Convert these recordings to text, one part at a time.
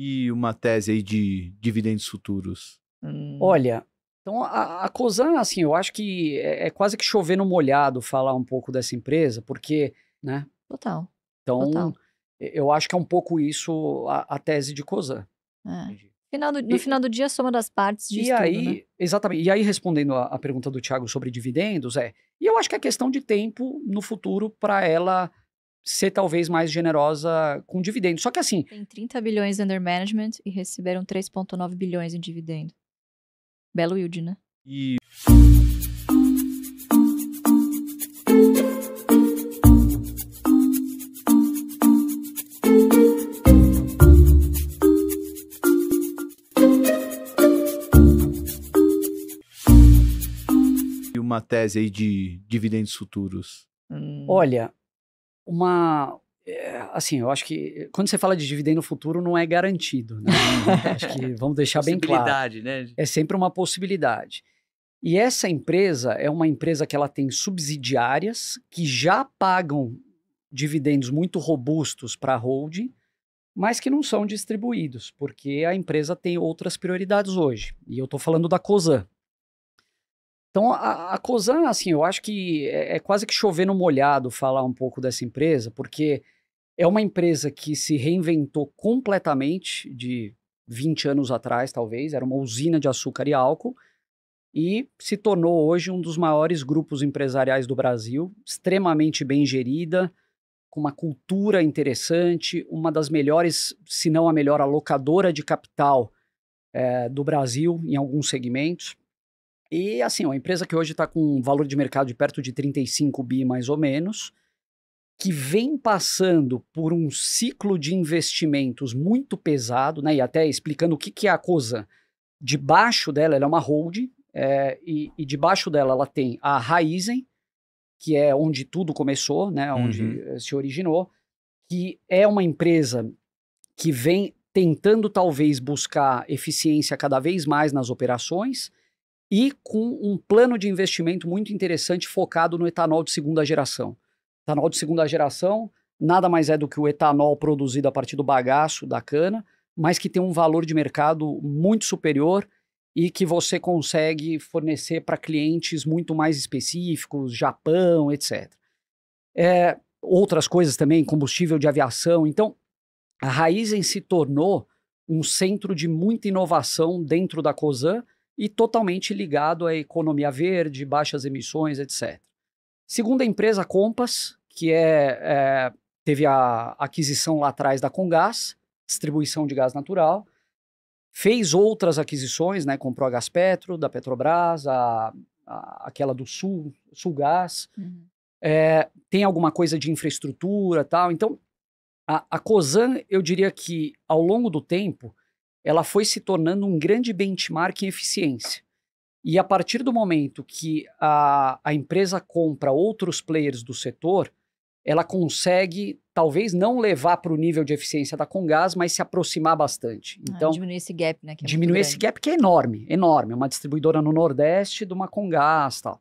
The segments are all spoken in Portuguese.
e uma tese aí de dividendos futuros? Hum. Olha, então a, a Cosan, assim, eu acho que é, é, quase que chover no molhado falar um pouco dessa empresa, porque, né? Total. Então, Total. eu acho que é um pouco isso a, a tese de Cosan. É. Final do, no e, final do dia, soma das partes de E estudo, aí, né? exatamente. E aí, respondendo a, a pergunta do Tiago sobre dividendos, é. E eu acho que é questão de tempo no futuro para ela ser talvez mais generosa com dividendos. Só que assim. Tem 30 bilhões under management e receberam 3,9 bilhões em dividendo. Belo yield, né? E. uma tese aí de dividendos futuros? Hum. Olha, uma. É, assim, eu acho que quando você fala de dividendo futuro, não é garantido, né? acho que vamos deixar bem claro. Possibilidade, né? É sempre uma possibilidade. E essa empresa é uma empresa que ela tem subsidiárias que já pagam dividendos muito robustos para a holding, mas que não são distribuídos, porque a empresa tem outras prioridades hoje. E eu estou falando da COSAN, então, a, a assim, eu acho que é, é quase que chover no molhado falar um pouco dessa empresa, porque é uma empresa que se reinventou completamente de 20 anos atrás, talvez, era uma usina de açúcar e álcool, e se tornou hoje um dos maiores grupos empresariais do Brasil, extremamente bem gerida, com uma cultura interessante, uma das melhores, se não a melhor, alocadora de capital é, do Brasil em alguns segmentos. E assim, uma empresa que hoje está com um valor de mercado de perto de 35 bi, mais ou menos, que vem passando por um ciclo de investimentos muito pesado, né? E até explicando o que, que é a coisa Debaixo dela, ela é uma hold, é, e, e debaixo dela ela tem a Raizen, que é onde tudo começou, né? Onde uhum. Eh, se originou, que é uma empresa que vem tentando talvez buscar eficiência cada vez mais nas operações e com um plano de investimento muito interessante focado no etanol de segunda geração. Etanol de segunda geração nada mais é do que o etanol produzido a partir do bagaço da cana, mas que tem um valor de mercado muito superior e que você consegue fornecer para clientes muito mais específicos, Japão, etc. É, outras coisas também, combustível de aviação. Então, a Raizen se tornou um centro de muita inovação dentro da COSAN e totalmente ligado à economia verde, baixas emissões, etc. Segundo a empresa Compass, que é, é teve a aquisição lá atrás da Congás, distribuição de gás natural, fez outras aquisições, né? Comprou a Gás Petro, da Petrobras, a, a, aquela do Sul, Gás, Uhum. É, tem alguma coisa de infraestrutura tal. Então, a, a COSAN, eu diria que ao longo do tempo, ela foi se tornando um grande benchmark em eficiência. E a partir do momento que a, a empresa compra outros players do setor, ela consegue, talvez não levar para o nível de eficiência da Congás, mas se aproximar bastante. Ah, então, ah, diminuir esse gap, né? É diminuir esse gap que é enorme, enorme. É uma distribuidora no Nordeste de uma Congás tal.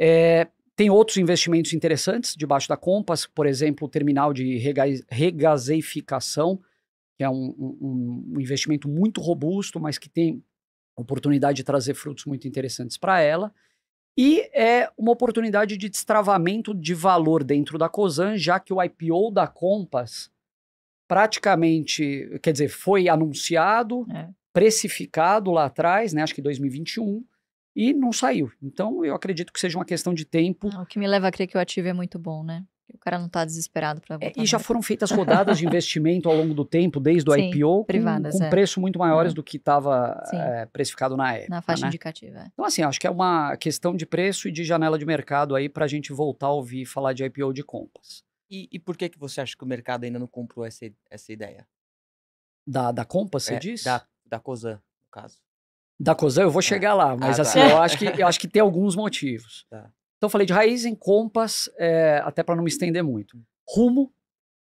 É, tem outros investimentos interessantes debaixo da Compass, por exemplo, o terminal de regazeificação que é um, um, um investimento muito robusto, mas que tem oportunidade de trazer frutos muito interessantes para ela. E é uma oportunidade de destravamento de valor dentro da Cosan, já que o IPO da Compass praticamente, quer dizer, foi anunciado, é. precificado lá atrás, né, acho que 2021, e não saiu. Então, eu acredito que seja uma questão de tempo. o que me leva a crer que o ativo é muito bom, né? O cara não está desesperado para. É, e já foram feitas rodadas de investimento ao longo do tempo, desde o Sim, IPO, privadas, com, com é. preço muito maiores uhum. do que estava é, eh, precificado na época. Na faixa né? indicativa. É. Então, assim, acho que é uma questão de preço e de janela de mercado aí para a gente voltar a ouvir falar de IPO de compass. E, e, por que, que você acha que o mercado ainda não comprou essa, essa ideia? Da, da Compass, você é, diz? Da, da COSAN, no caso. Da COSAN, eu vou chegar lá, mas ah, tá. assim, eu, acho que, eu acho que tem alguns motivos. Tá. Então, falei de Raizen, em é, até para não me estender muito. Rumo.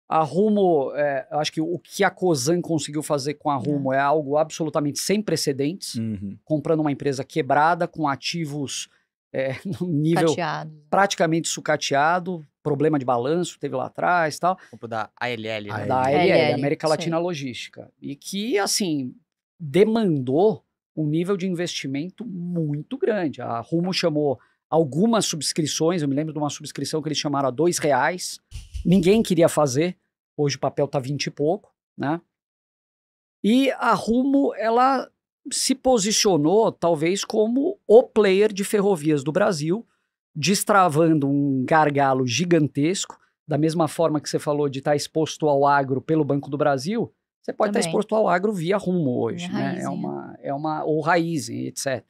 A Rumo, é, acho que o que a Cozan conseguiu fazer com a Rumo é algo absolutamente sem precedentes. Uhum. Comprando uma empresa quebrada, com ativos é, eh, no nível sucateado. praticamente sucateado, problema de balanço teve lá atrás e tal. Grupo da ALL, né? Da ALL, ALL América Latina sim. Logística. E que, assim, demandou um nível de investimento muito grande. A Rumo chamou algumas subscrições. Eu me lembro de uma subscrição que eles chamaram a dois reais. Ninguém queria fazer. Hoje o papel tá vinte e pouco, né? E a Rumo, ela se posicionou talvez como o player de ferrovias do Brasil, destravando um gargalo gigantesco. Da mesma forma que você falou de estar tá exposto ao agro pelo Banco do Brasil, você pode estar tá exposto ao agro via Rumo hoje, né? É, é uma, é uma, ou raiz, etc.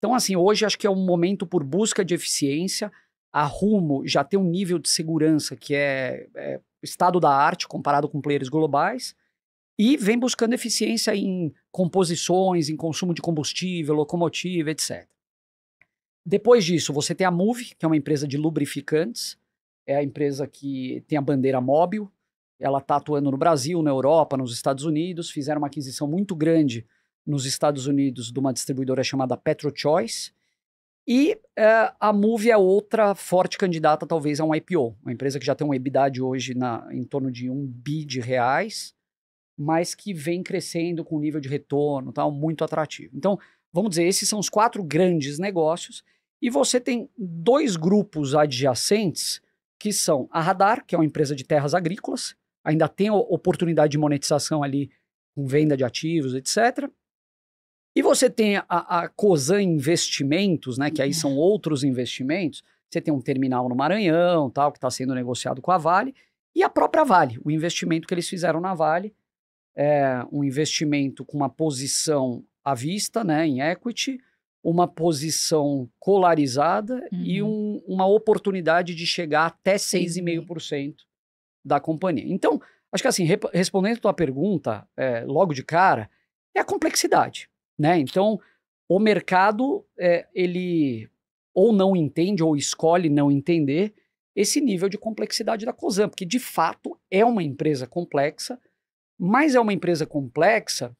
Então, assim, hoje acho que é um momento por busca de eficiência. A Rumo já tem um nível de segurança que é, é estado da arte comparado com players globais e vem buscando eficiência em composições, em consumo de combustível, locomotiva, etc. Depois disso, você tem a Move, que é uma empresa de lubrificantes, é a empresa que tem a bandeira móvel, ela está atuando no Brasil, na Europa, nos Estados Unidos, fizeram uma aquisição muito grande nos Estados Unidos de uma distribuidora chamada PetroChoice. E uh, a Move é outra forte candidata, talvez, a um IPO. Uma empresa que já tem uma EBITDA hoje na, em torno de um bi de reais, mas que vem crescendo com nível de retorno tal, muito atrativo. Então, vamos dizer, esses são os quatro grandes negócios. E você tem dois grupos adjacentes, que são a Radar, que é uma empresa de terras agrícolas, ainda tem oportunidade de monetização ali com venda de ativos, etc. E você tem a, a COSAN Investimentos, né, que aí é. são outros investimentos. Você tem um terminal no Maranhão, tal, que está sendo negociado com a Vale, e a própria Vale, o investimento que eles fizeram na Vale, é um investimento com uma posição à vista, né, em equity, uma posição colarizada uhum. e um, uma oportunidade de chegar até 6,5% da companhia. Então, acho que assim, respondendo a tua pergunta, é, logo de cara, é a complexidade. Né? Então, o mercado, é, ele ou não entende ou escolhe não entender esse nível de complexidade da COSAN, porque de fato é uma empresa complexa, mas é uma empresa complexa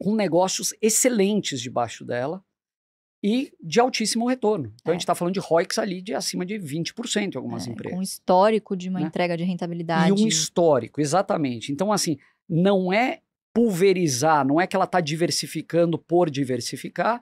com negócios excelentes debaixo dela e de altíssimo retorno. Então é. a gente está falando de ROICs ali de acima de 20% em algumas é, empresas. Um histórico de uma né? entrega de rentabilidade. E um histórico, exatamente. Então, assim, não é pulverizar, não é que ela está diversificando por diversificar.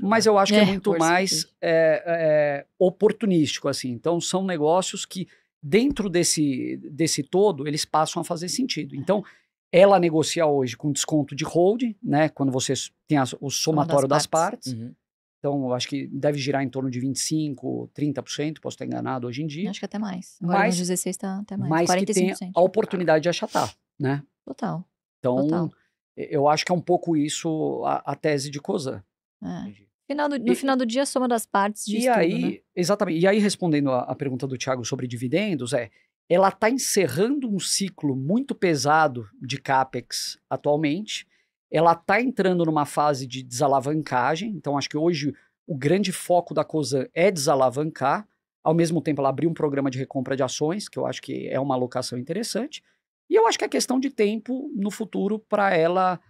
Mas né? eu acho que é, é muito mais é, é, oportunístico, assim. Então, são negócios que, dentro desse, desse todo, eles passam a fazer sentido. Então, ela negocia hoje com desconto de holding, né? Quando você tem o somatório das, das, partes. partes. Uhum. Então, eu acho que deve girar em torno de 25%, 30%, posso estar enganado hoje em dia. Acho que até mais. Agora, mas, 16 está até mais. Mas 45%. que tem a oportunidade de achatar, né? Total. Então, Total. eu acho que é um pouco isso a, a tese de Cozan. É. Final do, no e, final do dia, soma das partes de E né? aí, né? exatamente. E aí, respondendo a, a pergunta do Tiago sobre dividendos, é ela está encerrando um ciclo muito pesado de CAPEX atualmente. Ela está entrando numa fase de desalavancagem. Então, acho que hoje o grande foco da COSAN é desalavancar. Ao mesmo tempo, ela abriu um programa de recompra de ações, que eu acho que é uma alocação interessante. E eu acho que é questão de tempo no futuro para ela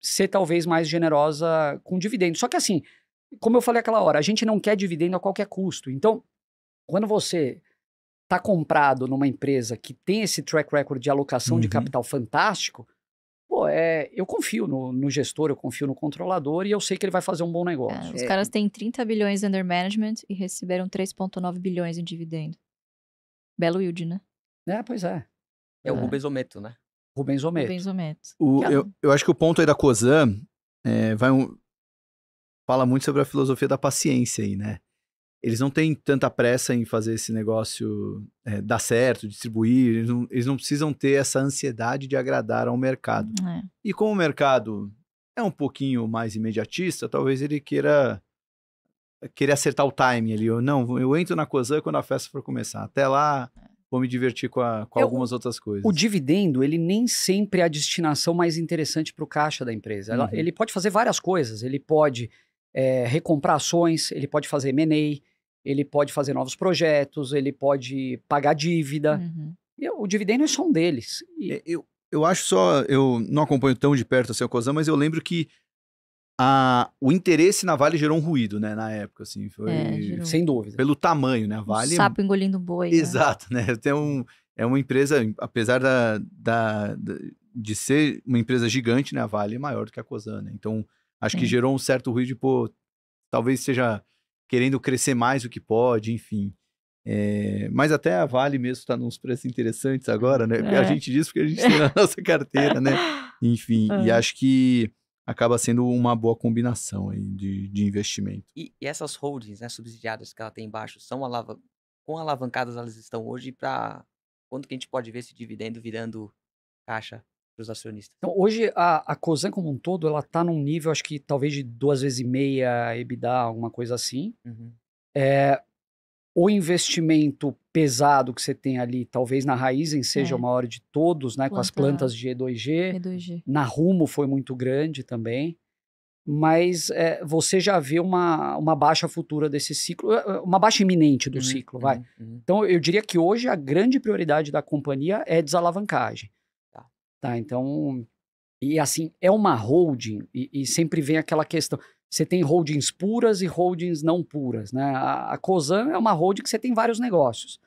ser talvez mais generosa com dividendos. Só que assim, como eu falei aquela hora, a gente não quer dividendo a qualquer custo. Então, quando você está comprado numa empresa que tem esse track record de alocação uhum. de capital fantástico, pô, é, eu confio no, no, gestor, eu confio no controlador e eu sei que ele vai fazer um bom é, negócio. É, os é. caras têm 30 bilhões under management e receberam 3,9 bilhões em dividendo. Belo yield, né? É, pois é. É, o é. Rubens Ometo, né? Rubens Ometo. Rubens Ometo. O, eu, eu acho que o ponto aí da Cozan é, vai um, fala muito sobre a filosofia da paciência aí, né? Eles não têm tanta pressa em fazer esse negócio é, dar certo, distribuir, eles não, eles não, precisam ter essa ansiedade de agradar ao mercado. Hum, é. E como o mercado é um pouquinho mais imediatista, talvez ele queira querer acertar o time ali. Ou não, eu entro na Cozan quando a festa for começar. Até lá, é vou me divertir com, a, com eu, é algumas outras coisas. O dividendo, ele nem sempre é a destinação mais interessante para o caixa da empresa. uhum. Ele pode fazer várias coisas. Ele pode é, recomprar ações, ele pode fazer M&A, ele pode fazer novos projetos, ele pode pagar dívida. Uhum. E, o dividendo é só um deles. E... É, eu, eu acho só... Eu não acompanho tão de perto assim, a coisa, mas eu lembro que a, o interesse na Vale gerou um ruído, né, na época, assim, foi... É, Sem dúvida. Pelo tamanho, né, a Vale... Um é sapo engolindo boi. Né? Exato, né, né? um, é uma empresa, apesar da, da, da, de ser uma empresa gigante, né, a Vale é maior do que a Cosan, né? então acho que gerou um certo ruído de, pô, talvez seja querendo crescer mais do que pode, enfim... É, mas até a Vale mesmo está nos preços interessantes agora, né? É. A gente diz porque a gente tem na nossa carteira, né? Enfim, e é. acho que acaba sendo uma boa combinação aí de, de investimento. E, e essas holdings né, subsidiadas que ela tem embaixo, são alav com alavancadas elas estão hoje para quanto que a gente pode ver esse dividendo virando caixa para os acionistas? Então, hoje a, a COSAN como um todo, ela está num nível, acho que talvez de duas vezes e meia EBITDA, alguma coisa assim. Uhum. É, o investimento pesado que você tem ali, talvez na Raizen seja é. o maior de todos, né? Planta, com as uhum. plantas de E2G. E2G. Na Rumo foi muito grande também. Mas é, você já vê uma, uma baixa futura desse ciclo, é, é, uma baixa iminente do uhum, ciclo, vai. Uhum. uhum. Então, eu diria que hoje a grande prioridade da companhia é desalavancagem. Tá, tá então... E assim, é uma holding, e, e sempre vem aquela questão você tem holdings puras e holdings não puras. Né? A, a COSAN é uma holding que você tem vários negócios.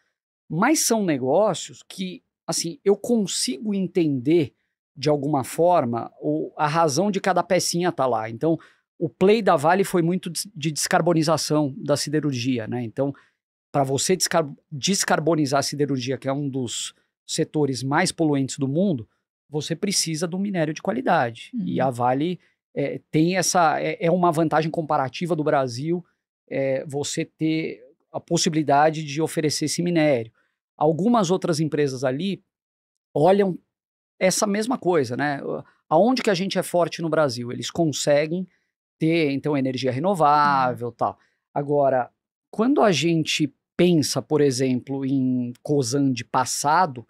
Mas são negócios que, assim, eu consigo entender de alguma forma o, a razão de cada pecinha tá lá. Então, o play da Vale foi muito de descarbonização da siderurgia, né? Então, para você descar descarbonizar a siderurgia, que é um dos setores mais poluentes do mundo, você precisa do minério de qualidade. Uhum. E a Vale é, tem essa. É, é, uma vantagem comparativa do Brasil é, você ter a possibilidade de oferecer esse minério. Algumas outras empresas ali olham essa mesma coisa, né? Aonde que a gente é forte no Brasil? Eles conseguem ter, então, energia uhum. renovável tal. Agora, quando a gente pensa, por exemplo, em Cosan de passado,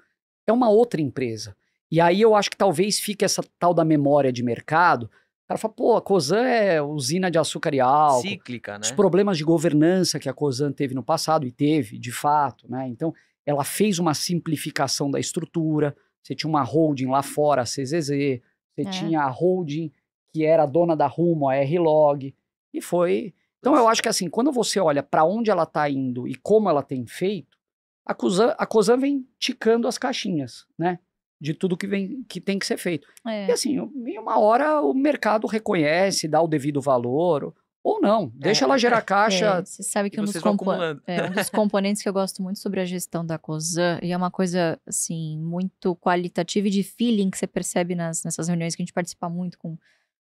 é uma outra empresa. E aí eu acho que talvez fique essa tal da memória de mercado, cara fala, pô, a COSAN é usina de açúcar e álcool. Cíclica, né? Os problemas de governança que a COSAN teve no passado, e teve, de fato, né? Então, ela fez uma simplificação da estrutura. Você tinha uma holding lá fora, a CZZ. Você é. tinha a holding que era dona da Rumo, a R-Log. E foi... Então, eu acho que assim, quando você olha para onde ela está indo e como ela tem feito, a COSAN, a COSAN vem ticando as caixinhas, né? de tudo que, vem, que tem que ser feito. É. E assim, em uma hora o mercado reconhece, dá o devido valor, ou não, deixa é, ela gerar é. caixa. É, você sabe que um dos, compo é, um dos componentes que eu gosto muito sobre a gestão da COSAN, e é uma coisa, assim, muito qualitativa e de feeling que você percebe nas, nessas reuniões que a gente participa muito com,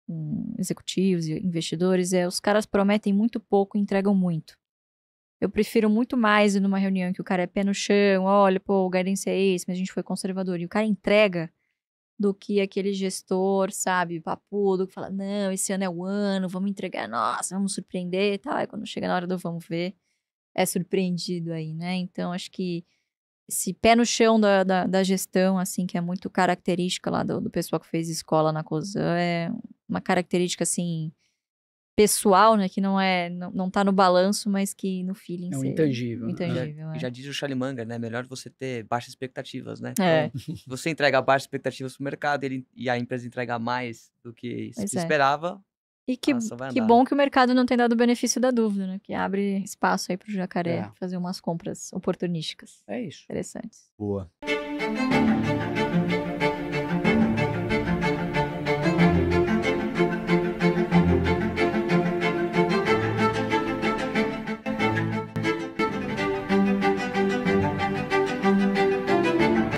com executivos e investidores, é os caras prometem muito pouco e entregam muito. Eu prefiro muito mais ir numa reunião que o cara é pé no chão, olha, pô, o guidance é esse, mas a gente foi conservador. E o cara entrega do que aquele gestor, sabe, papudo, que fala, não, esse ano é o ano, vamos entregar, nossa, vamos surpreender e tal. Aí quando chega na hora do vamos ver, é surpreendido aí, né? Então, acho que esse pé no chão da, da, da gestão, assim, que é muito característica lá do, do pessoal que fez escola na COSAN, é uma característica, assim, pessoal, né? Que não é, não, não tá no balanço, mas que no feeling. É um intangível. intangível né? é. Já diz o Charlie Manga, né? Melhor você ter baixas expectativas, né? É. Então, você entrega baixas expectativas pro mercado ele, e a empresa entrega mais do que se é. esperava. E que, que bom que o mercado não tem dado o benefício da dúvida, né? Que abre espaço aí pro jacaré é. fazer umas compras oportunísticas. É isso. Interessantes. Boa.